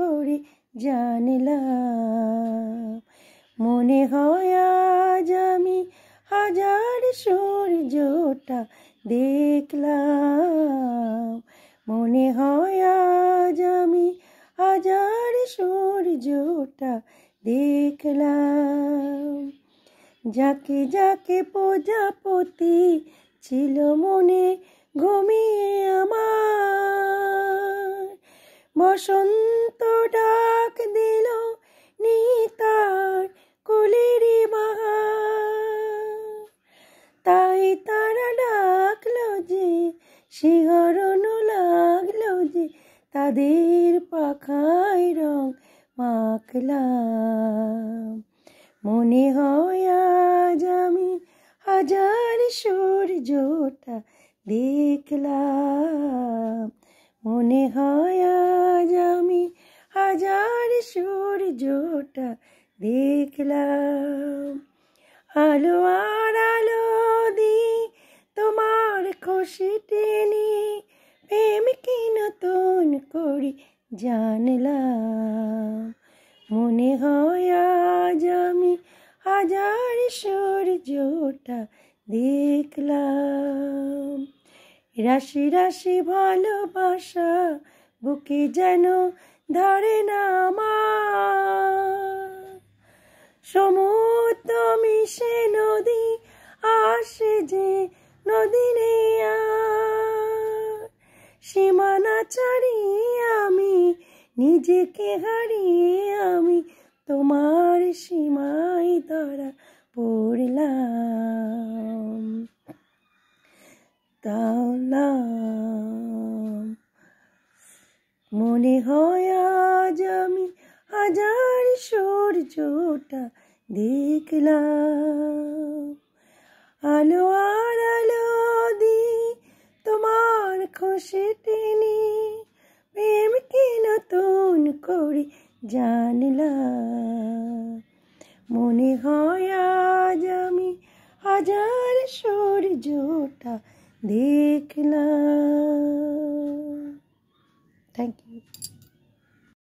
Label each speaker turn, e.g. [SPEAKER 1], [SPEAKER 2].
[SPEAKER 1] করি জানলাম মনে হয় আজ আমি হাজার সূর্যটা দেখলাম মনে হয় আজ আমি হাজার সূর্যটা দেখলাম যাকে যাকে প্রজাপতি ছিল মনে ঘুমিয়ে বসন্ত ডাক দিল নিতার কুলেরি বাহার তাই তারা ডাকলো যে শিহরণ লাগলো যে তাদের পাখায় রং মাখলাম মনে হয় আজ আমি হাজার সূর্যটা দেখলাম মনে হয় জোটা দেখলাম আলো আর আলো দি তোমার খুশি টেনি প্রেম কি নতুন করি জানলাম মনে হয় আজ আমি হাজার সূর্যটা দেখলাম রাশি রাশি ভালোবাসা বুকে যেন ধরে না নিজেকে হারিয়ে আমি তোমার সীমায় ধরা পড়লাম তাওলাম মনে হয় আজ আমি হাজার সূর্যটা দেখলাম আলো আর আলো দি তোমার খুশিটি করি জানলা মনে হয় আজ আমি হাজার জোটা দেখলাম